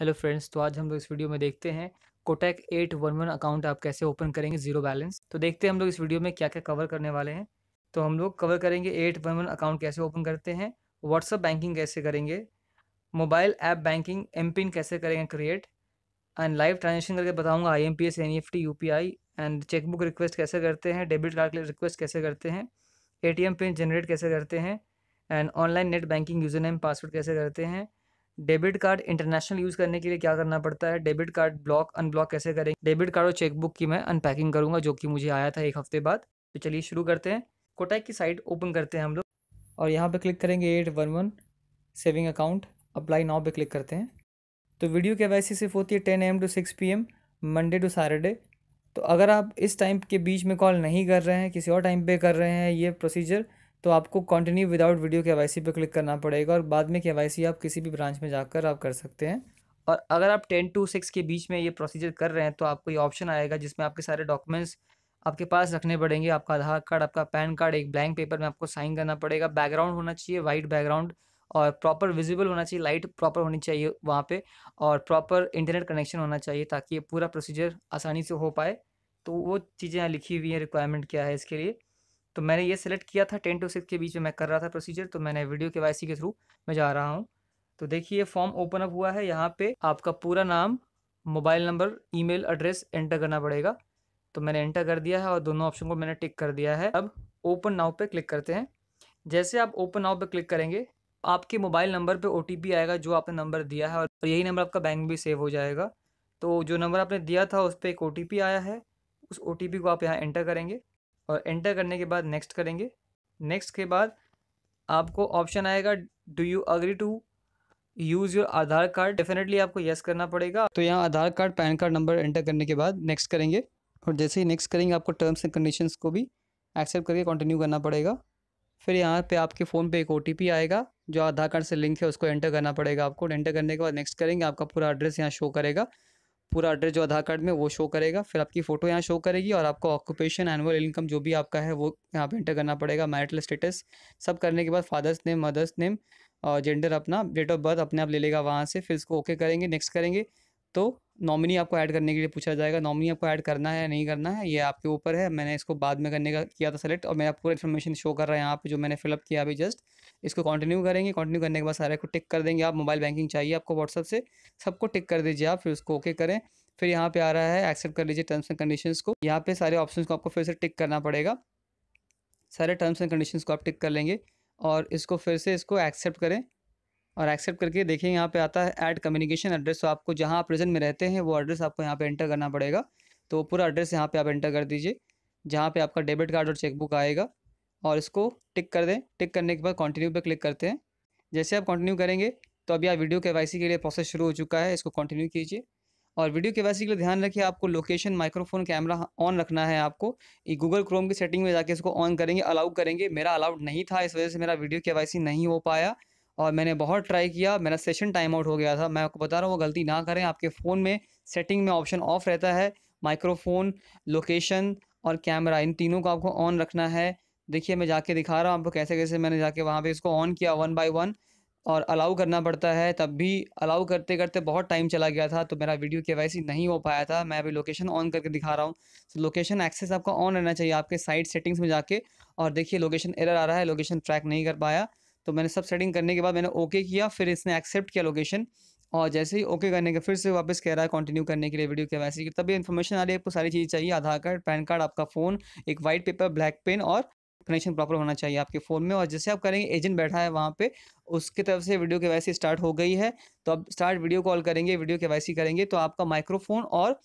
hello friends तो आज हम लोग इस वीडियो में देखते हैं Kotak eight one one account आप कैसे ओपन करेंगे जीरो बैलेंस तो देखते हैं हम लोग इस वीडियो में क्या क्या कवर करने वाले हैं तो हम लोग कवर करेंगे एट वन वन अकाउंट कैसे ओपन करते हैं व्हाट्सअप बैंकिंग कैसे करेंगे मोबाइल ऐप बैंकिंग एम कैसे करेंगे क्रिएट एंड लाइव ट्रांजेक्शन करके बताऊँगा I M P S N E F T U P I and chequebook request कैसे करते हैं डेबिट कार्ड के लिए रिक्वेस्ट कैसे करते हैं A T M pin generate कैसे करते हैं and online net banking username password कैसे करते हैं डेबिट कार्ड इंटरनेशनल यूज़ करने के लिए क्या करना पड़ता है डेबिट कार्ड ब्लॉक अनब्लॉक कैसे करें डेबिट कार्ड और चेकबुक की मैं अनपैकिंग करूंगा जो कि मुझे आया था एक हफ्ते बाद तो चलिए शुरू करते हैं कोटैक की साइट ओपन करते हैं हम लोग और यहाँ पर क्लिक करेंगे eight one one saving account apply now पर क्लिक करते हैं तो वीडियो के वैसे सिर्फ होती है ten M to six P M Monday to Saturday तो अगर आप इस टाइम के बीच में कॉल नहीं कर रहे हैं किसी और टाइम पे कर रहे हैं ये प्रोसीजर तो आपको continue without video K Y पे क्लिक करना पड़ेगा और बाद में के वाई आप किसी भी ब्रांच में जाकर आप कर सकते हैं और अगर आप टेन टू सिक्स के बीच में ये प्रोसीजर कर रहे हैं तो आपको ये ऑप्शन आएगा जिसमें आपके सारे डॉक्यूमेंट्स आपके पास रखने पड़ेंगे आपका आधार कार्ड आपका पैन कार्ड एक ब्लैंक पेपर में आपको साइन करना पड़ेगा बैकग्राउंड होना चाहिए वाइट बैकग्राउंड और प्रॉपर विजिबल होना चाहिए लाइट प्रॉपर होनी चाहिए वहाँ पे और प्रॉपर इंटरनेट कनेक्शन होना चाहिए ताकि ये पूरा प्रोसीजर आसानी से हो पाए तो वो चीज़ें यहाँ लिखी हुई हैं रिक्वायरमेंट क्या है इसके लिए तो मैंने ये सिलेक्ट किया था टेन टू सिक्स के बीच में मैं कर रहा था प्रोसीजर तो मैंने वीडियो के वाई के थ्रू मैं जा रहा हूँ तो देखिए ये फॉर्म ओपन अप हुआ है यहाँ पे आपका पूरा नाम mobile number email address enter करना पड़ेगा तो मैंने एंटर कर दिया है और दोनों ऑप्शन को मैंने टिक कर दिया है अब ओपन नाउ पर क्लिक करते हैं जैसे आप ओपन नाउ पर क्लिक करेंगे आपके मोबाइल नंबर पे ओ आएगा जो आपने नंबर दिया है और यही नंबर आपका बैंक भी सेव हो जाएगा तो जो नंबर आपने दिया था उस पर एक ओ आया है उस ओ को आप यहाँ एंटर करेंगे और एंटर करने के बाद नेक्स्ट करेंगे नेक्स्ट के बाद आपको ऑप्शन आएगा do you agree to use your Aadhaar card definitely आपको येस करना पड़ेगा तो यहाँ Aadhaar card PAN card number enter करने के बाद नेक्स्ट करेंगे और जैसे ही नेक्स्ट करेंगे आपको टर्म्स एंड कंडीशंस को भी एक्सेप्ट करके कंटिन्यू करना पड़ेगा फिर यहाँ पे आपके फ़ोन पे एक ओ आएगा जो आधार कार्ड से लिंक है उसको एंटर करना पड़ेगा आपको एंटर करने के बाद नेक्स्ट करेंगे आपका पूरा एड्रेस यहाँ शो करेगा पूरा एड्रेस जो आधार कार्ड में वो शो करेगा फिर आपकी फ़ोटो यहाँ शो करेगी और आपको ऑक्यूपेशन एनुअल इनकम जो भी आपका है वो यहाँ पे एंटर करना पड़ेगा मैरिटल स्टेटस सब करने के बाद फादर्स नेम मदर्स नेम और जेंडर अपना डेट ऑफ बर्थ अपने आप ले लेगा वहाँ से फिर इसको ओके करेंगे नेक्स्ट करेंगे तो नॉमिनी आपको ऐड करने के लिए पूछा जाएगा नॉमिनी आपको ऐड करना है नहीं करना है ये आपके ऊपर है मैंने इसको बाद में करने का किया था सेलेक्ट और मैं पूरा इन्फॉर्मेशन शो कर रहा है यहाँ पे जो मैंने फिलअप किया अभी जस्ट इसको कंटिन्यू करेंगे कंटिन्यू करने के बाद सारे को टिक कर देंगे आप मोबाइल बैंकिंग चाहिए आपको व्हाट्सअप से सबको टिक कर दीजिए आप फिर उसको ओके करें फिर यहाँ पर आ रहा है एक्सेप्ट कर लीजिए टर्म्स एंड कंडीशन को यहाँ पे सारे ऑप्शन को आपको फिर से टिक करना पड़ेगा सारे टर्म्स एंड कंडीशन को आप टिक कर लेंगे और इसको फिर से इसको एक्सेप्ट करें और एक्सेप्ट करके देखिए यहाँ पे आता है ऐड कम्युनिकेशन एड्रेस तो आपको जहाँ आप प्रेजेंट में रहते हैं वो एड्रेस आपको यहाँ पे एंटर करना पड़ेगा तो वो पूरा एड्रेस यहाँ पे आप एंटर कर दीजिए जहाँ पे आपका डेबिट कार्ड और चेकबुक आएगा और इसको टिक कर दें टिक करने के बाद कंटिन्यू पर क्लिक करते हैं जैसे आप कंटिन्यू करेंगे तो अभी आप वीडियो के के लिए प्रोसेस शुरू हो चुका है इसको कंटिन्यू कीजिए और वीडियो के के लिए ध्यान रखिए आपको लोकेशन माइक्रोफोन कैमरा ऑन रखना है आपको गूगल क्रोम की सेटिंग में जाके इसको ऑन करेंगे अलाउ करेंगे मेरा अलाउड नहीं था इस वजह से मेरा वीडियो के नहीं हो पाया और मैंने बहुत ट्राई किया मेरा सेशन टाइम आउट हो गया था मैं आपको बता रहा हूँ वो गलती ना करें आपके फ़ोन में सेटिंग में ऑप्शन ऑफ रहता है माइक्रोफोन लोकेशन और कैमरा इन तीनों को आपको ऑन रखना है देखिए मैं जाके दिखा रहा हूँ आपको कैसे कैसे मैंने जाके वहाँ पे इसको ऑन किया वन बाय वन और अलाउ करना पड़ता है तब भी अलाउ करते करते बहुत टाइम चला गया था तो मेरा वीडियो के वाई नहीं हो पाया था मैं अभी लोकेशन ऑन करके दिखा रहा हूँ तो लोकेशन एक्सेस आपका ऑन रहना चाहिए आपके साइड सेटिंग्स में जाके और देखिए लोकेशन एरर आ रहा है लोकेशन ट्रैक नहीं कर पाया तो मैंने सब सेटिंग करने के बाद मैंने ओके किया फिर इसने एक्सेप्ट किया लोकेशन और जैसे ही ओके करने के फिर से वापस कह रहा है कंटिन्यू करने के लिए वीडियो के वैसे की तभी इन्फॉर्मेशन आ रही है आपको सारी चीज़ चाहिए आधार कार्ड पैन कार्ड आपका फ़ोन एक वाइट पेपर ब्लैक पेन और कनेक्शन प्रॉपर होना चाहिए आपके फ़ोन में और जैसे आप करेंगे एजेंट बैठा है वहाँ पे उसकी तरफ से वीडियो के वैसे स्टार्ट हो गई है तो अब स्टार्ट वीडियो कॉल करेंगे वीडियो के वैसे करेंगे तो आपका माइक्रोफोन और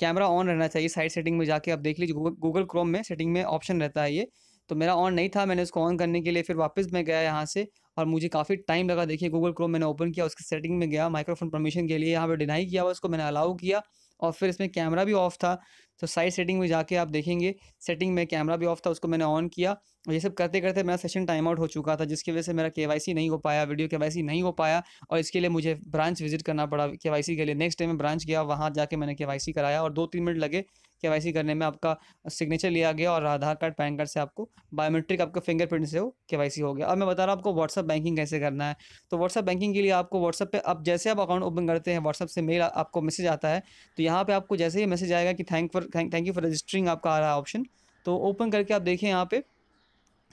कैमरा ऑन रहना चाहिए साइड सेटिंग में जाके आप देख लीजिए गूगल क्रोम में सेटिंग में ऑप्शन रहता है ये तो मेरा ऑन नहीं था मैंने उसको ऑन करने के लिए फिर वापस मैं गया यहाँ से और मुझे काफ़ी टाइम लगा देखिए गूगल क्रोम मैंने ओपन किया उसके सेटिंग में गया माइक्रोफोन परमिशन के लिए यहाँ पर डिनाई किया हुआ उसको मैंने अलाउ किया और फिर इसमें कैमरा भी ऑफ था तो साइड सेटिंग में जाके आप देखेंगे सेटिंग में कैमरा भी ऑफ था उसको मैंने ऑन किया और ये सब करते करते मेरा सेशन टाइम आउट हो चुका था जिसकी वजह से मेरा के नहीं हो पाया वीडियो के नहीं हो पाया और इसके लिए मुझे ब्रांच विजिट करना पड़ा के के लिए नेक्स्ट डे मैं ब्रांच गया वहाँ जाके मैंने के कराया और दो तीन मिनट लगे के करने में आपका सिग्नेचर लिया गया और आधार कार्ड पैन कार्ड से आपको बायोमेट्रिक आपके फिंगरप्रिंट से हो के हो गया अब मैं बता रहा हूँ आपको व्हाट्सअप बैंकिंग कैसे करना है तो व्हाट्सअप बैंकिंग के लिए आपको व्हाट्सअप पर अब जैसे आप अकाउंट ओपन करते हैं व्हाट्सअप से मेल आपको मैसेज आता है तो यहाँ पर आपको जैसे ही मैसेज आएगा कि thank for thank you for registering आपका आ रहा है ऑप्शन तो ओपन करके आप देखें यहाँ पे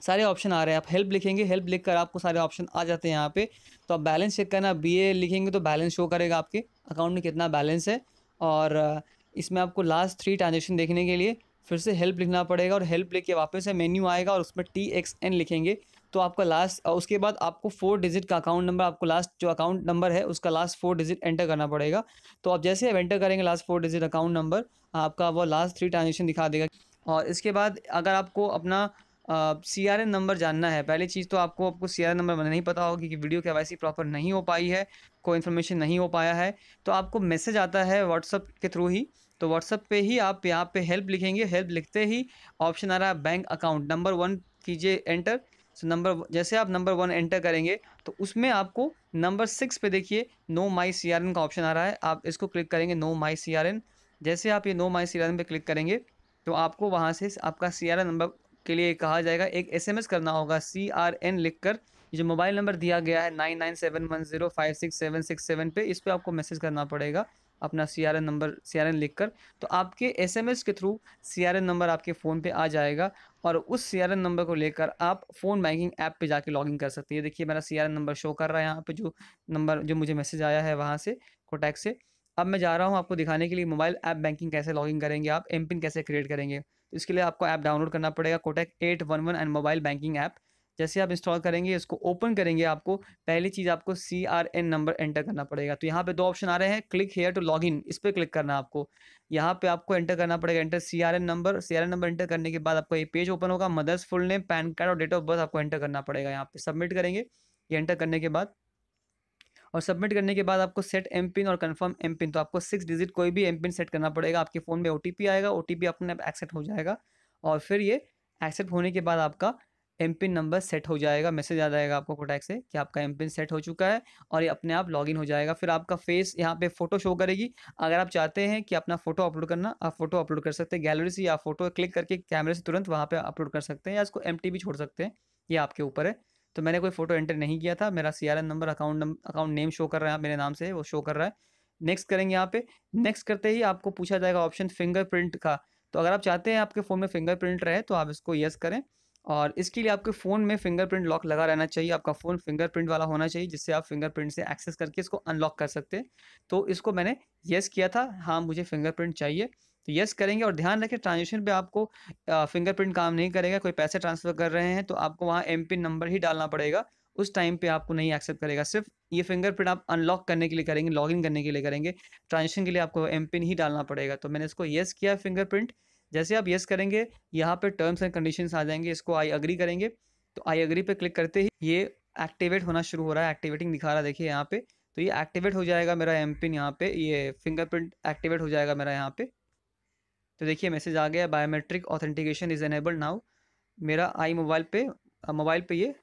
सारे ऑप्शन आ रहे हैं आप हेल्प लिखेंगे हेल्प लिख कर आपको सारे ऑप्शन आ जाते हैं यहाँ पे तो आप बैलेंस चेक करना बी ए लिखेंगे तो बैलेंस शो करेगा आपके अकाउंट में कितना बैलेंस है और इसमें आपको लास्ट थ्री ट्रांजेक्शन देखने के लिए फिर से हेल्प लिखना पड़ेगा और हेल्प लिख के वापस से मेन्यू आएगा और उसमें टी एक्स एन लिखेंगे तो आपका लास्ट उसके बाद आपको फोर डिजिट का अकाउंट नंबर आपको लास्ट जो अकाउंट नंबर है उसका लास्ट फोर डिजिट एंटर करना पड़ेगा तो आप जैसे आप एंटर करेंगे last four digit account number आपका वो लास्ट थ्री ट्रांजेक्शन दिखा देगा और इसके बाद अगर आपको अपना सी आर एन नंबर जानना है पहली चीज़ तो आपको आपको सी आर एन नंबर नहीं पता होगा क्योंकि वीडियो के वाई प्रॉपर नहीं हो पाई है कोई इन्फॉर्मेशन नहीं हो पाया है तो आपको मैसेज आता है व्हाट्सअप के थ्रू ही तो व्हाट्सअप पे ही आप यहाँ पे हेल्प लिखेंगे हेल्प लिखते ही ऑप्शन आ रहा है बैंक अकाउंट नंबर वन कीजिए एंटर सो so, नंबर जैसे आप नंबर वन एंटर करेंगे तो उसमें आपको नंबर सिक्स पे देखिए know my C R N का ऑप्शन आ रहा है आप इसको क्लिक करेंगे know my C R N जैसे आप ये know my C R N पर क्लिक करेंगे तो आपको वहाँ से आपका सी आर एन नंबर के लिए कहा जाएगा एक एसएमएस करना होगा सी आर एन लिख कर जो मोबाइल नंबर दिया गया है nine nine seven one zero five six seven six seven पे इस पर आपको मैसेज करना पड़ेगा अपना C R N number C R N लिख कर तो आपके एस एम एस के through C R N number आपके फ़ोन पे आ जाएगा और उस सी आर एन नंबर को लेकर आप फ़ोन बैंकिंग ऐप पे जाके लॉगिन कर सकते हैं देखिए मेरा C R N number show कर रहा है यहाँ पे जो नंबर जो मुझे मैसेज आया है वहाँ से कोटैक से अब मैं जा रहा हूँ आपको दिखाने के लिए मोबाइल ऐप बैंकिंग कैसे लॉगिन करेंगे आप एम पिन कैसे क्रिएट करेंगे तो इसके लिए आपको ऐप डाउनलोड करना पड़ेगा Kotak eight one one and mobile banking app जैसे आप इंस्टॉल करेंगे इसको ओपन करेंगे आपको पहली चीज़ आपको C R N number enter करना पड़ेगा तो यहाँ पे दो ऑप्शन आ रहे हैं click here to log in इस पर क्लिक करना आपको यहाँ पे आपको एंटर करना पड़ेगा enter C R N number C R N number enter करने के बाद आपको ये पेज ओपन होगा mother's full name PAN card और डेट ऑफ बर्थ आपको एंटर करना पड़ेगा यहाँ पे सबमिट करेंगे ये एंटर करने के बाद और सबमिट करने के बाद आपको सेट एम पिन और कन्फर्म एम पिन तो आपको सिक्स डिजिट कोई भी एम पिन सेट करना पड़ेगा आपके फ़ोन में ओ आएगा ओ टी अपने आप एक्सेप्ट हो जाएगा और फिर ये एक्सेप्ट होने के बाद आपका एम पिन नंबर सेट हो जाएगा मैसेज आ जाएगा आपको कोटैक से कि आपका एम पिन सेट हो चुका है और ये अपने आप लॉगिन हो जाएगा फिर आपका फेस यहाँ पे फोटो शो करेगी अगर आप चाहते हैं कि अपना फोटो अपलोड करना आप फोटो अपलोड कर सकते हैं गैलरी से या फोटो क्लिक करके कैमरे से तुरंत वहाँ पे अपलोड कर सकते हैं या इसको एम छोड़ सकते हैं ये आपके ऊपर है तो मैंने कोई फ़ोटो एंटर नहीं किया था मेरा C number account account name show कर रहा है मेरे नाम से वो शो कर रहा है नेक्स्ट करेंगे यहाँ पे नेक्स्ट करते ही आपको पूछा जाएगा ऑप्शन फिंगरप्रिंट का तो अगर आप चाहते हैं आपके फ़ोन में फिंगरप्रिंट रहे तो आप इसको येस करें और इसके लिए आपके फ़ोन में फिंगरप्रिंट लॉक लगा रहना चाहिए आपका फ़ोन फिंगरप्रिंट वाला होना चाहिए जिससे आप फिंगरप्रिंट से एक्सेस करके इसको अनलॉक कर सकते हैं तो इसको मैंने यस किया था हाँ मुझे फिंगरप्रिंट चाहिए तो यस करेंगे और ध्यान रखें ट्रांजेक्शन पे आपको फिंगरप्रिंट काम नहीं करेगा कोई पैसे ट्रांसफ़र कर रहे हैं तो आपको वहाँ एम पिन नंबर ही डालना पड़ेगा उस टाइम पे आपको नहीं एक्सेप्ट करेगा सिर्फ ये फिंगरप्रिंट आप अनलॉक करने के लिए करेंगे लॉगिन करने के लिए करेंगे ट्रांजेक्शन के लिए आपको एम पिन ही डालना पड़ेगा तो मैंने इसको येस किया फिंगरप्रिंट जैसे आप येस करेंगे यहाँ पर टर्म्स एंड कंडीशन आ जाएंगे इसको आई अग्री करेंगे तो आई अग्री पर क्लिक करते ही ये एक्टिवेट होना शुरू हो रहा है एक्टिवेटिंग दिखा रहा है देखिए यहाँ पे तो ये एक्टिवेट हो जाएगा मेरा एम पिन यहाँ पे ये फिंगरप्रिंट एक्टिवेट हो जाएगा मेरा यहाँ पे तो देखिए मैसेज आ गया biometric authentication is enabled now मेरा आई मोबाइल पे मोबाइल पे ये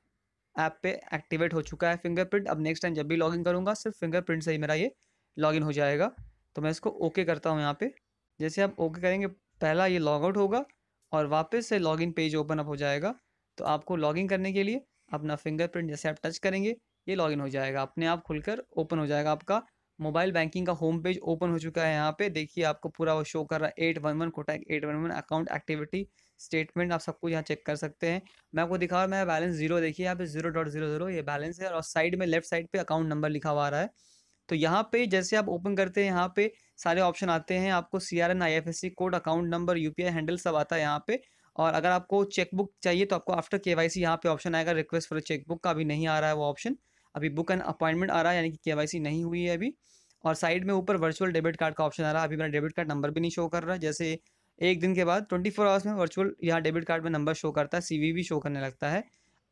ऐप पे एक्टिवेट हो चुका है फिंगरप्रिंट अब नेक्स्ट टाइम जब भी लॉगिन करूँगा सिर्फ फिंगरप्रिंट से ही मेरा ये लॉगिन हो जाएगा तो मैं इसको ओके करता हूँ यहाँ पे जैसे आप ओके करेंगे पहला ये लॉग आउट होगा और वापस से लॉगिन पेज ओपन अप हो जाएगा तो आपको लॉगिन करने के लिए अपना फिंगरप्रिंट जैसे आप टच करेंगे ये लॉगिन हो जाएगा अपने आप खुलकर ओपन हो जाएगा आपका मोबाइल बैंकिंग का होम पेज ओपन हो चुका है यहाँ पे देखिए आपको पूरा वो शो कर रहा है eight one one Kotak eight one one account activity statement आप सब कुछ यहाँ चेक कर सकते हैं मैं आपको दिखा रहा हूँ मैं बैलेंस जीरो देखिए यहाँ पे जीरो डॉट जीरो जीरो ये बैलेंस है और साइड में लेफ्ट साइड पे अकाउंट नंबर लिखा हुआ आ रहा है तो यहाँ पे जैसे आप ओपन करते हैं यहाँ पे सारे ऑप्शन आते हैं आपको C R N I F S C code account number U P I handle सब आता है यहाँ पे और अगर आपको चेकबुक चाहिए तो आपको आफ्टर के वाई सी यहाँ पे ऑप्शन आएगा रिक्वेस्ट फॉर चेकबुक का अभी नहीं आ रहा है वो ऑप्शन अभी बुक एंड अपॉइंटमेंट आ रहा है यानी कि के नहीं हुई है अभी और साइड में ऊपर वर्चुअल डेबिट कार्ड का ऑप्शन आ रहा है अभी मेरा डेबिट कार्ड नंबर भी नहीं शो कर रहा है जैसे एक दिन के बाद ट्वेंटी फोर आवर्स में वर्चुअल यहाँ डेबिट कार्ड में नंबर शो करता है सी भी शो करने लगता है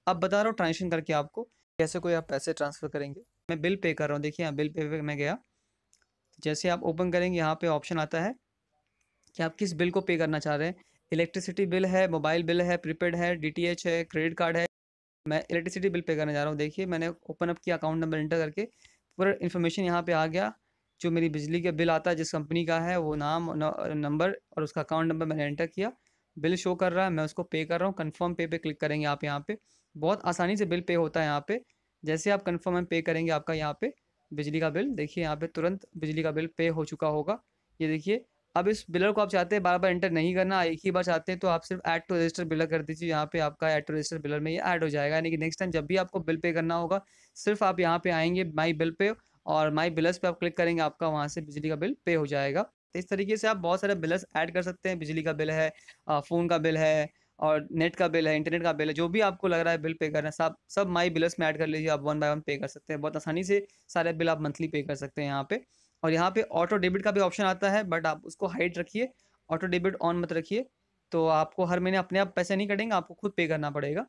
अब बता रहा हूँ ट्रांजेक्शन करके आपको कैसे कोई आप पैसे ट्रांसफ़र करेंगे मैं बिल पे कर रहा हूँ देखिए यहाँ बिल पे पे मैं गया जैसे आप ओपन करेंगे यहाँ पे ऑप्शन आता है कि आप किस बिल को पे करना चाह रहे हैं इलेक्ट्रिसिटी बिल है मोबाइल बिल है प्रीपेड है डीटीएच है क्रेडिट कार्ड है मैं इलेक्ट्रिसिटी बिल पे करने जा रहा हूँ देखिए मैंने ओपन अप किया अकाउंट नंबर इंटर करके पूरा इन्फॉर्मेशन यहाँ पे आ गया जो मेरी बिजली का बिल आता है जिस कंपनी का है वो नाम नंबर और उसका अकाउंट नंबर मैंने एंटर किया बिल शो कर रहा है मैं उसको पे कर रहा हूँ कन्फर्म पे पे क्लिक करेंगे आप यहाँ पर बहुत आसानी से बिल पे होता है यहाँ पर जैसे आप कन्फर्म पे करेंगे आपका यहाँ पर बिजली का बिल देखिए यहाँ पर तुरंत बिजली का बिल पे हो चुका होगा ये देखिए अब इस बिलर को आप चाहते हैं बार बार एंटर नहीं करना एक ही बार चाहते हैं तो आप सिर्फ ऐड टू रजिस्टर बिलर कर दीजिए यहाँ पे आपका ऐड टू रजिस्टर बिलर में ये ऐड हो जाएगा यानी कि नेक्स्ट टाइम जब भी आपको बिल पे करना होगा सिर्फ आप यहाँ पे आएंगे माई बिल पे और माई बिलर्स पे आप क्लिक करेंगे आपका वहाँ से बिजली का बिल पे हो जाएगा तो इस तरीके से आप बहुत सारे बिलर्स ऐड कर सकते हैं बिजली का बिल है फ़ोन का बिल है और नेट का बिल है इंटरनेट का बिल है जो भी आपको लग रहा है बिल पे करना है सब सब माई बिलर्स में ऐड कर लीजिए आप वन बाय वन पे कर सकते हैं बहुत आसानी से सारे बिल आप मंथली पे कर सकते हैं यहाँ पर और यहाँ पे ऑटो डेबिट का भी ऑप्शन आता है बट आप उसको हाइट रखिए ऑटो डेबिट ऑन मत रखिए तो आपको हर महीने अपने आप पैसे नहीं कटेंगे आपको खुद पे करना पड़ेगा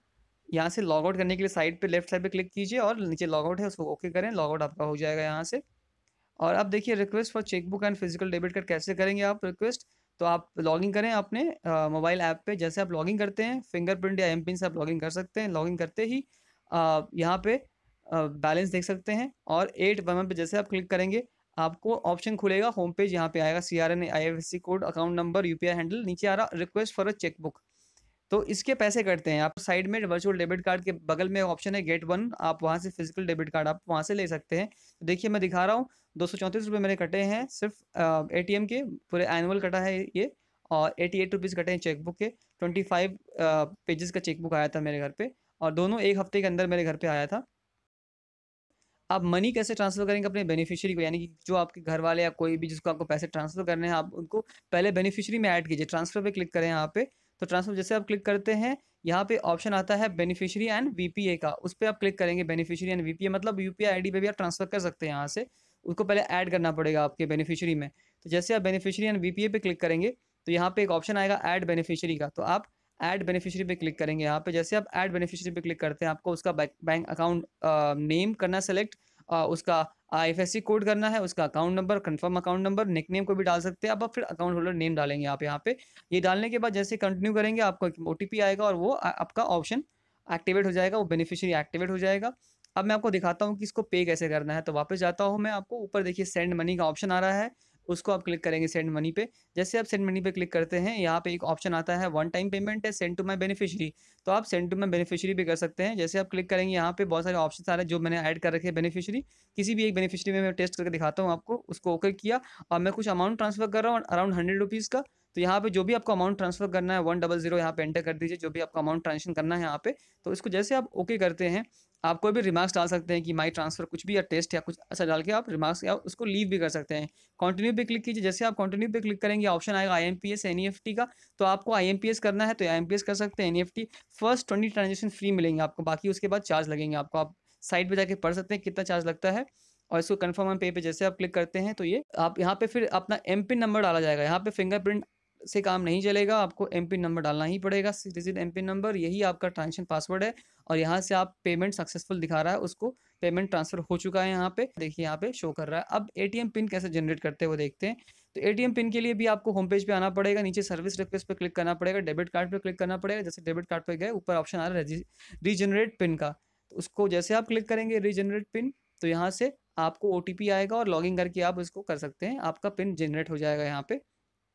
यहाँ से लॉग आउट करने के लिए साइड पे लेफ्ट साइड पे क्लिक कीजिए और नीचे लॉग आउट है उसको ओके करें लॉग आउट आपका हो जाएगा यहाँ से और अब देखिए request for chequebook and physical debit card कैसे करेंगे आप रिक्वेस्ट तो आप लॉगिंग करें अपने मोबाइल ऐप पे जैसे आप लॉगिंग करते हैं फिंगरप्रिंट या एम पिन से आप लॉगिंग कर सकते हैं लॉगिंग करते ही यहाँ पे बैलेंस देख सकते हैं और एट वन पे जैसे आप क्लिक करेंगे आपको ऑप्शन खुलेगा होम पेज यहाँ पे आएगा C R N I F C code account number U handle नीचे आ रहा रिक्वेस्ट फॉर अ चेकबुक तो इसके पैसे कटते हैं आप साइड में वर्चुअल डेबिट कार्ड के बगल में ऑप्शन है गेट वन आप वहाँ से फिजिकल डेबिट कार्ड आप वहाँ से ले सकते हैं तो देखिए मैं दिखा रहा हूँ दो सौ चौंतीस रुपये मेरे कटे हैं सिर्फ ए टी एम के पूरे एनुअल कटा है ये और एटी एट रुपीज़ कटे हैं चेकबुक के ट्वेंटी फाइव पेजेस का चेकबुक आया था मेरे घर पर और दोनों एक हफ्ते के अंदर मेरे घर पर आया था आप मनी कैसे ट्रांसफ़र करेंगे अपने बेनिफिशियरी को यानी कि जो आपके घर वाले या कोई भी जिसको आपको पैसे ट्रांसफ़र करने हैं आप उनको पहले बेनिफिशियरी में ऐड कीजिए ट्रांसफ़र पे क्लिक करें यहाँ पे तो ट्रांसफ़र जैसे आप क्लिक करते हैं यहाँ पे ऑप्शन आता है बेनिफिशियरी एंड वीपीए का उस पर आप क्लिक करेंगे बेनिफिशियरी एंड वीपीए मतलब यूपीआई आई पे भी आप ट्रांसफ़र कर सकते हैं यहाँ से उसको पहले ऐड करना पड़ेगा आपके बेनिफिशियरी में तो जैसे आप बेनिफिशियरी एंड वीपीए पे क्लिक करेंगे तो यहाँ पे एक ऑप्शन आएगा ऐड बेनिफिशियरी का तो आप ऐड बेनिफिशियरी पे क्लिक करेंगे यहाँ पे जैसे आप ऐड बेनिफिशियरी पे क्लिक करते हैं आपको उसका बैंक अकाउंट नेम करना सेलेक्ट उसका आई कोड करना है उसका account number confirm account number nickname को भी डाल सकते हैं आप फिर अकाउंट होल्डर नेम डालेंगे आप यहाँ पे ये डालने के बाद जैसे कंटिन्यू करेंगे आपको एक ओ आएगा और वो आपका ऑप्शन एक्टिवेट हो जाएगा वो बेनिफिशियरी एक्टिवेट हो जाएगा अब मैं आपको दिखाता हूँ कि इसको पे कैसे करना है तो वापस जाता हूँ मैं आपको ऊपर देखिए सेंड मनी का ऑप्शन आ रहा है उसको आप क्लिक करेंगे सेंड मनी पे जैसे आप सेंड मनी पे क्लिक करते हैं यहाँ पे एक ऑप्शन आता है वन टाइम पेमेंट है सेंड टू माई बेनिफिशियरी तो आप सेंड टू माई बेनिफिशियरी भी कर सकते हैं जैसे आप क्लिक करेंगे यहाँ पे बहुत सारे ऑप्शन आ रहे हैं जो मैंने ऐड कर रखे हैं बेनिफिशियरी किसी भी एक बेनिफिशियरी में मैं टेस्ट करके दिखाता हूँ आपको उसको ओके किया और मैं कुछ अमाउंट ट्रांसफर कर रहा हूँ अराउंड हंड्रेड रुपीज़ का तो यहाँ पे जो भी आपको अमाउंट ट्रांसफर करना है वन डबल जीरो यहाँ पे एंटर कर दीजिए जो भी आपका अमाउंट ट्रांजेक्शन करना है यहाँ पे तो इसको जैसे आप ओके करते हैं आप कोई भी रिमार्क्स डाल सकते हैं कि माई ट्रांसफ़र कुछ भी या टेस्ट या कुछ ऐसा डाल के आप रिमार्क्स या उसको लीव भी कर सकते हैं कंटिन्यू पे क्लिक कीजिए जैसे आप कंटिन्यू पे क्लिक करेंगे ऑप्शन आएगा I M P S N E F T का तो आपको आई एम पी एस करना है तो आई एम पी एस कर सकते हैं N E F T first twenty transaction free मिलेंगे आपको बाकी उसके बाद चार्ज लगेंगे आपको आप साइट पर जाकर पढ़ सकते हैं कितना चार्ज लगता है और इसको कन्फर्म पे पे जैसे आप क्लिक करते हैं तो ये आप यहाँ पे फिर अपना एम पिन नंबर डाला जाएगा यहाँ पे फिंगरप्रिंट से काम नहीं चलेगा आपको एम पिन नंबर डालना ही पड़ेगा डिजिट एम पिन नंबर यही आपका ट्रांजेक्शन पासवर्ड है और यहाँ से आप पेमेंट सक्सेसफुल दिखा रहा है उसको पेमेंट ट्रांसफर हो चुका है यहाँ पे देखिए यहाँ पे शो कर रहा है अब एटीएम पिन कैसे जनरेट करते हैं वो देखते हैं तो एटीएम पिन के लिए भी आपको होम पेज पे आना पड़ेगा नीचे सर्विस रिक्वेस्ट पर क्लिक करना पड़ेगा डेबिट कार्ड पर क्लिक करना पड़ेगा जैसे डेबिट कार्ड पर गए ऊपर ऑप्शन आ रहा है रीजनरेट पिन का तो उसको जैसे आप क्लिक करेंगे रीजनरेट पिन तो यहाँ से आपको ओ आएगा और लॉगिन करके आप इसको कर सकते हैं आपका पिन जनरेट हो जाएगा यहाँ पे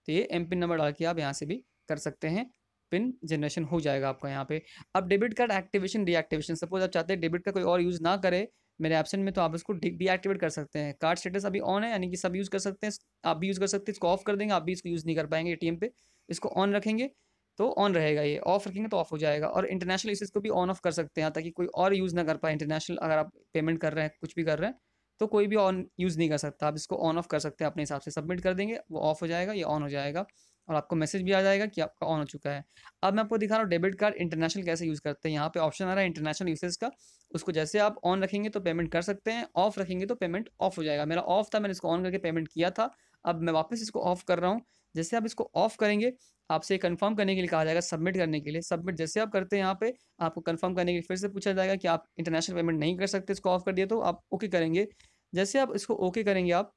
तो ये एम पिन नंबर डाल के आप यहाँ से भी कर सकते हैं पिन जनरेशन हो जाएगा आपका यहाँ पे अब debit card activation deactivation suppose आप चाहते हैं डेबिट का कोई और यूज़ ना करे मेरे एप्सेंट में तो आप उसको डीएक्टिवेट कर सकते हैं कार्ड स्टेटस अभी ऑन है यानी कि सब यूज़ कर सकते हैं आप भी यूज़ कर सकते हैं इसको ऑफ कर देंगे आप भी इसको यूज़ नहीं कर पाएंगे ए पे इसको ऑन रखेंगे तो ऑन रहेगा ये ऑफ रखेंगे तो ऑफ हो जाएगा और इंटरनेशनल इसको भी ऑन ऑफ कर सकते हैं ताकि कोई और यूज़ ना कर पाए इंटरनेशनल अगर आप पेमेंट कर रहे हैं कुछ भी कर रहे हैं तो कोई भी ऑन यूज़ नहीं कर सकता आप इसको ऑन ऑफ कर सकते हैं अपने हिसाब से सबमिट कर देंगे वो ऑफ हो जाएगा या ऑन हो जाएगा और आपको मैसेज भी आ जाएगा कि आपका ऑन हो चुका है अब मैं आपको दिखा रहा हूँ डेबिट कार्ड इंटरनेशनल कैसे यूज़ करते हैं यहाँ पे ऑप्शन आ रहा है इंटरनेशनल यूसेज का उसको जैसे आप ऑन रखेंगे तो पेमेंट कर सकते हैं ऑफ रखेंगे तो पेमेंट ऑफ हो जाएगा मेरा ऑफ था मैंने इसको ऑन करके पेमेंट किया था अब मैं वापस इसको ऑफ कर रहा हूँ जैसे आप इसको ऑफ करेंगे आपसे कन्फर्म करने के लिए कहा जाएगा सबमिट करने के लिए सबमिट जैसे आप करते हैं यहाँ पे आपको कन्फर्म करने के लिए फिर से पूछा जाएगा कि आप इंटरनेशनल पेमेंट नहीं कर सकते इसको ऑफ कर दिया तो आप ओके करेंगे जैसे आप इसको ओके करेंगे आप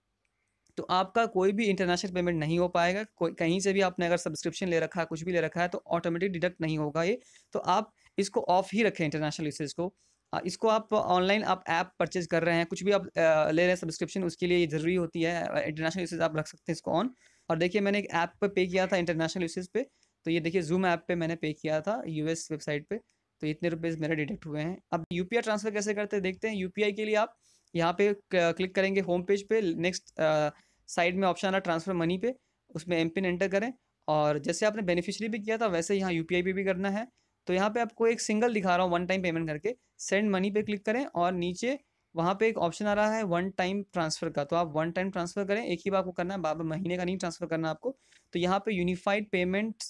तो आपका कोई भी इंटरनेशनल पेमेंट नहीं हो पाएगा कोई कहीं से भी आपने अगर सब्सक्रिप्शन ले रखा है कुछ भी ले रखा है तो ऑटोमेटिक डिडक्ट नहीं होगा ये तो आप इसको ऑफ ही रखें इंटरनेशनल यूसेज को इसको आप ऑनलाइन आप ऐप परचेज कर रहे हैं कुछ भी आप ले रहे हैं सब्सक्रिप्शन उसके लिए ज़रूरी होती है इंटरनेशनल यूसेज आप रख सकते हैं इसको ऑन और देखिए मैंने एक ऐप पर पे किया था इंटरनेशनल यूसेज पे तो ये देखिए जूम ऐप पे मैंने पे किया था यूएस वेबसाइट पे तो इतने रुपये मेरे डिडक्ट हुए हैं अब यू ट्रांसफ़र कैसे करते हैं देखते हैं यू के लिए आप यहाँ पे क्लिक करेंगे होम पेज पे नेक्स्ट साइड में ऑप्शन आ रहा ट्रांसफ़र मनी पे उसमें एम पिन एंटर करें और जैसे आपने बेनिफिशियरी भी किया था वैसे यहाँ यू पे भी करना है तो यहाँ पे आपको एक सिंगल दिखा रहा हूँ वन टाइम पेमेंट करके सेंड मनी पे क्लिक करें और नीचे वहाँ पे एक ऑप्शन आ रहा है वन टाइम ट्रांसफ़र का तो आप वन टाइम ट्रांसफ़र करें एक ही बार आपको करना है बार महीने का नहीं ट्रांसफ़र करना आपको तो यहाँ पे यूनिफाइड पेमेंट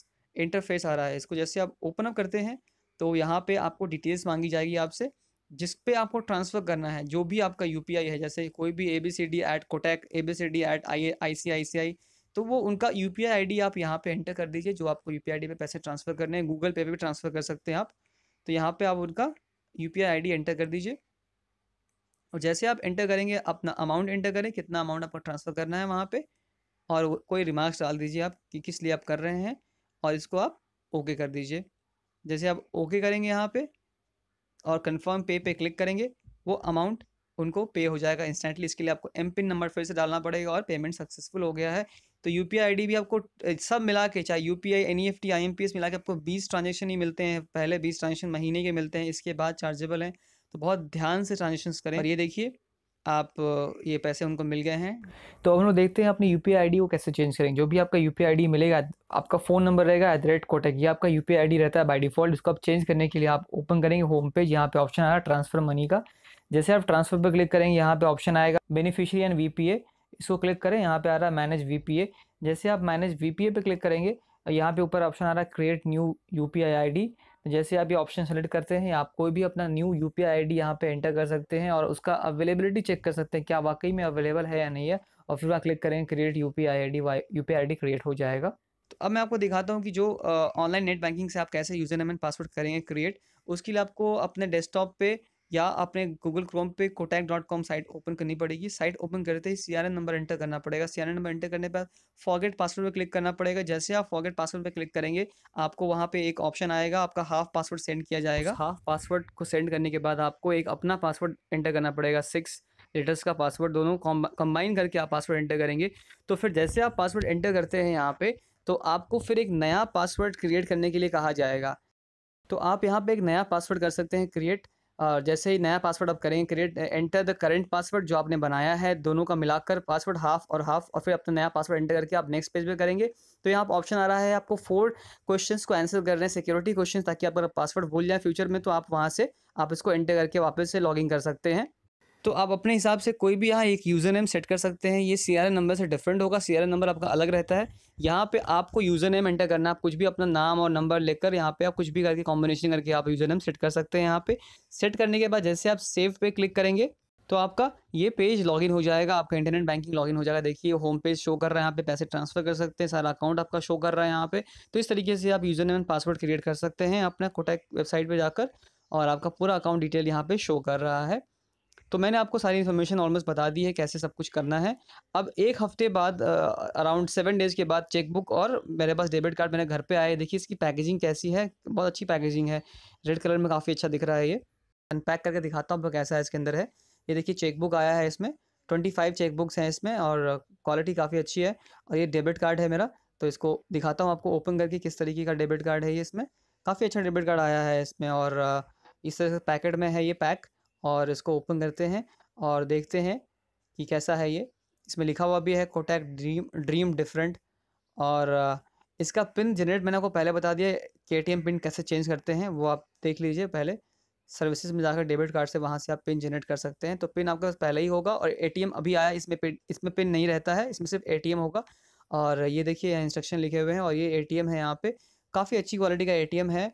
इंटरफेस आ रहा है इसको जैसे आप ओपन अप करते हैं तो यहाँ पे आपको डिटेल्स मांगी जाएगी आपसे जिस पे आपको ट्रांसफ़र करना है जो भी आपका यू है जैसे कोई भी A B C D at Kotak A B C D at I I C I C I तो वो उनका यू पी आई आई आप यहाँ पे एंटर कर दीजिए जो आपको यू पी आई पे पैसे ट्रांसफ़र करने हैं गूगल पे पे भी ट्रांसफ़र कर सकते हैं आप तो यहाँ पे आप उनका यू पी आई एंटर कर दीजिए और जैसे आप एंटर करेंगे अपना अमाउंट एंटर करें कितना अमाउंट आपको ट्रांसफ़र करना है वहाँ पर और कोई रिमार्क्स डाल दीजिए आप कि किस लिए आप कर रहे हैं और इसको आप ओके कर दीजिए जैसे आप ओके करेंगे यहाँ पर और कन्फर्म पे पे क्लिक करेंगे वो अमाउंट उनको पे हो जाएगा इंस्टेंटली इसके लिए आपको एम पिन नंबर फिर से डालना पड़ेगा और पेमेंट सक्सेसफुल हो गया है तो यू पी आई भी आपको सब मिला के चाहे U P I N E F T I M P S मिला के आपको बीस ट्रांजेक्शन ही मिलते हैं पहले बीस ट्रांजेक्शन महीने के मिलते हैं इसके बाद चार्जेबल हैं तो बहुत ध्यान से ट्रांजेक्शन करें और ये देखिए आप ये पैसे उनको मिल गए हैं तो अब हम लोग देखते हैं अपनी यू पी को कैसे चेंज करेंगे जो भी आपका यू पी मिलेगा आपका फ़ोन नंबर रहेगा एट द रेट कोटक ये आपका यू पी रहता है बाई डिफ़ॉल्ट उसको आप चेंज करने के लिए आप ओपन करेंगे होम पेज यहाँ पे ऑप्शन आ रहा है ट्रांसफ़र मनी का जैसे आप ट्रांसफ़र पर क्लिक करेंगे यहाँ पे ऑप्शन आएगा बेनिफिशियरी एंड वी इसको क्लिक करें यहाँ पर आ रहा है मैनेज वी जैसे आप मैनेज वी पे क्लिक करेंगे यहाँ पे ऊपर ऑप्शन आ रहा है क्रिएट न्यू यू पी तो जैसे आप ये ऑप्शन सेलेक्ट करते हैं आप कोई भी अपना न्यू यू पी आई यहाँ पे एंटर कर सकते हैं और उसका अवेलेबिलिटी चेक कर सकते हैं क्या वाकई में अवेलेबल है या नहीं है और फिर वहाँ क्लिक करेंगे create U P I I D U P I D create हो जाएगा तो अब मैं आपको दिखाता हूँ कि जो ऑनलाइन नेट बैंकिंग से आप कैसे यूज़र नेम एंड पासवर्ड करेंगे क्रिएट उसके लिए आपको अपने डेस्कटॉप पे या आपने गूगल क्रोम पे Kotak dot com site open करनी पड़ेगी साइट ओपन करते ही C R N number enter करना पड़ेगा C R N number enter करने पर फॉगेट पासवर्ड पर क्लिक करना पड़ेगा जैसे आप फॉगेट पासवर्ड पर क्लिक करेंगे आपको वहाँ पे एक ऑप्शन आएगा आपका हाफ पासवर्ड सेंड किया जाएगा हाफ पासवर्ड को सेंड करने के बाद आपको एक अपना पासवर्ड एंटर करना पड़ेगा सिक्स लेटर्स का पासवर्ड दोनों कंबाइन करके आप पासवर्ड एंटर करेंगे तो फिर जैसे आप पासवर्ड एंटर करते हैं यहाँ पे तो आपको फिर एक नया पासवर्ड क्रिएट करने के लिए कहा जाएगा तो आप यहाँ पे एक नया पासवर्ड कर सकते हैं क्रिएट और जैसे ही नया पासवर्ड आप करेंगे create enter the current password जो आपने बनाया है दोनों का मिलाकर पासवर्ड हाफ और हाफ और फिर अपना नया पासवर्ड एंटर करके आप नेक्स्ट पेज पे करेंगे तो यहाँ पर ऑप्शन आ रहा है आपको फोर क्वेश्चंस को आंसर कर रहे हैं सिक्योरिटी क्वेश्चन ताकि आप अगर पासवर्ड भूल जाए फ्यूचर में तो आप वहाँ से आप इसको एंटर करके वापस से लॉग कर सकते हैं तो आप अपने हिसाब से कोई भी यहाँ एक यूज़र नेम सेट कर सकते हैं ये सी नंबर से डिफरेंट होगा सी नंबर आपका अलग रहता है यहाँ पे आपको यूज़र नेम एंटर करना आप कुछ भी अपना नाम और नंबर लेकर यहाँ पे आप कुछ भी करके कॉम्बिनेशन करके आप यूज़र नेम सेट कर सकते हैं यहाँ पे सेट करने के बाद जैसे आप सेव पे क्लिक करेंगे तो आपका ये पेज लॉगिन हो जाएगा आपका इंटरनेट बैंकिंग लॉगिन हो जाएगा देखिए होम पेज शो कर रहा है यहाँ पे पैसे ट्रांसफर कर सकते हैं सारा अकाउंट आपका शो कर रहा है यहाँ पे तो इस तरीके से आप user name and password create कर सकते हैं अपना कोटैक्ट वेबसाइट पर जाकर और आपका पूरा अकाउंट डिटेल यहाँ पे शो कर रहा है तो मैंने आपको सारी इन्फॉर्मेशन ऑलमोस्ट बता दी है कैसे सब कुछ करना है अब एक हफ्ते बाद अराउंड सेवन डेज़ के बाद चेकबुक और मेरे पास डेबिट कार्ड मेरे घर पे आए देखिए इसकी पैकेजिंग कैसी है बहुत अच्छी पैकेजिंग है रेड कलर में काफ़ी अच्छा दिख रहा है ये अनपैक करके दिखाता हूँ कैसा है इसके अंदर है ये देखिए चेकबुक आया है इसमें ट्वेंटी फाइव चेकबुक्स हैं इसमें और क्वालिटी काफ़ी अच्छी है और ये डेबिट कार्ड है मेरा तो इसको दिखाता हूँ आपको ओपन करके किस तरीके का डेबिट कार्ड है ये इसमें काफ़ी अच्छा डेबिट कार्ड आया है इसमें और इस तरह से पैकेट में है ये पैक और इसको ओपन करते हैं और देखते हैं कि कैसा है ये इसमें लिखा हुआ भी है कोटैक ड्रीम ड्रीम डिफरेंट और इसका पिन जनरेट मैंने आपको पहले बता दिया के पिन कैसे चेंज करते हैं वो आप देख लीजिए पहले सर्विसेज में जाकर डेबिट कार्ड से वहाँ से आप पिन जनरेट कर सकते हैं तो पिन आपके पास पहले ही होगा और एटीएम अभी आया इसमें पिन इसमें पिन नहीं रहता है इसमें सिर्फ एटीएम होगा और ये देखिए इंस्ट्रक्शन लिखे हुए हैं और ये एटीएम है यहाँ पे काफ़ी अच्छी क्वालिटी का एटीएम है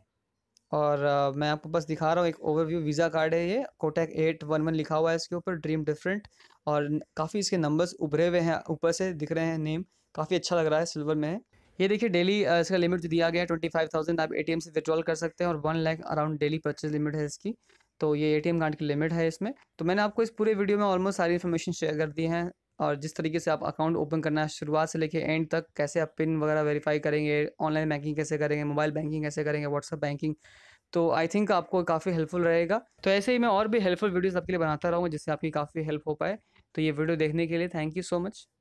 और आ, मैं आपको बस दिखा रहा हूँ एक ओवरव्यू वीज़ा कार्ड है ये कोटेक एट वन वन लिखा हुआ है इसके ऊपर ड्रीम डिफरेंट और काफ़ी इसके नंबर्स उभरे हुए हैं ऊपर से दिख रहे हैं नेम काफ़ी अच्छा लग रहा है सिल्वर में है ये देखिए डेली इसका लिमिट दिया गया है ट्वेंटी फाइव थाउजेंड आप ए टी एम से विड्रॉल कर सकते हैं और one lakh around daily purchase limit है इसकी तो ये ए टी एम कार्ड की लिमिट है इसमें तो मैंने आपको इस पूरे वीडियो में ऑलमोस्ट सारी इन्फॉर्मेशन शेयर कर दी है और जिस तरीके से आप अकाउंट ओपन करना है शुरुआत से लेके एंड तक कैसे आप पिन वगैरह वेरीफाई करेंगे ऑनलाइन बैंकिंग कैसे करेंगे मोबाइल बैंकिंग कैसे करेंगे व्हाट्सअप बैंकिंग तो आई थिंक आपको काफ़ी हेल्पफुल रहेगा तो ऐसे ही मैं और भी हेल्पफुल वीडियोज़ आपके लिए बनाता रहूँगा जिससे आपकी काफ़ी हेल्प हो पाए तो ये वीडियो देखने के लिए थैंक यू सो मच